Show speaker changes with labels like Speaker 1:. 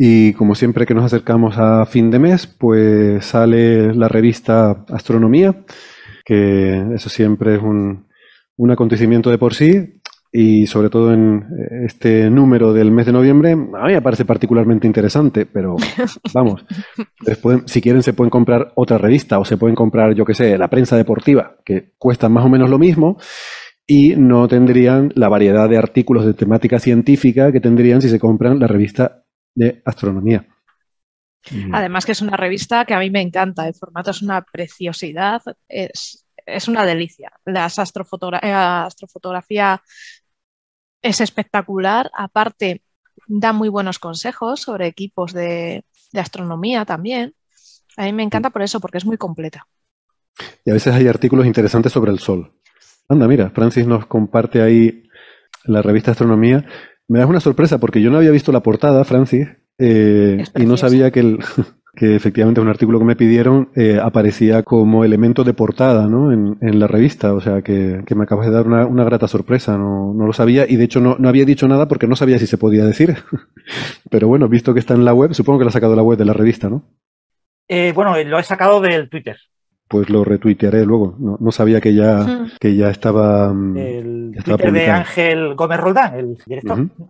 Speaker 1: Y como siempre que nos acercamos a fin de mes, pues sale la revista Astronomía, que eso siempre es un, acontecimiento de por sí. Y sobre todo en eh, este número del mes de noviembre, a mí me parece particularmente interesante, pero vamos, si quieren se pueden comprar otra revista o se pueden comprar, yo qué sé, la prensa deportiva, que cuesta más o menos lo mismo, y no tendrían la variedad de artículos de temática científica que tendrían si se compran la revista de astronomía.
Speaker 2: Además que es una revista que a mí me encanta, el formato es una preciosidad, es, una delicia. la eh, astrofotografía es espectacular, aparte da muy buenos consejos sobre equipos de, de astronomía también. A mí me encanta por eso, porque es muy completa.
Speaker 1: Y a veces hay artículos interesantes sobre el Sol. Anda, mira, Francis nos comparte ahí la revista Astronomía me da una sorpresa porque yo no había visto la portada, Francis, eh, y no sabía que, que efectivamente un artículo que me pidieron eh, aparecía como elemento de portada ¿no? en, la revista. O sea, que, me acabas de dar una, grata sorpresa. No, lo sabía y de hecho no, había dicho nada porque no sabía si se podía decir. Pero bueno, visto que está en la web, supongo que lo ha sacado de la web de la revista, ¿no?
Speaker 3: Eh, bueno, lo he sacado del Twitter
Speaker 1: pues lo retuitearé luego. No, no sabía que ya, que ya estaba. Mm, el Twitter de
Speaker 3: Ángel Gómez Roldán, el director.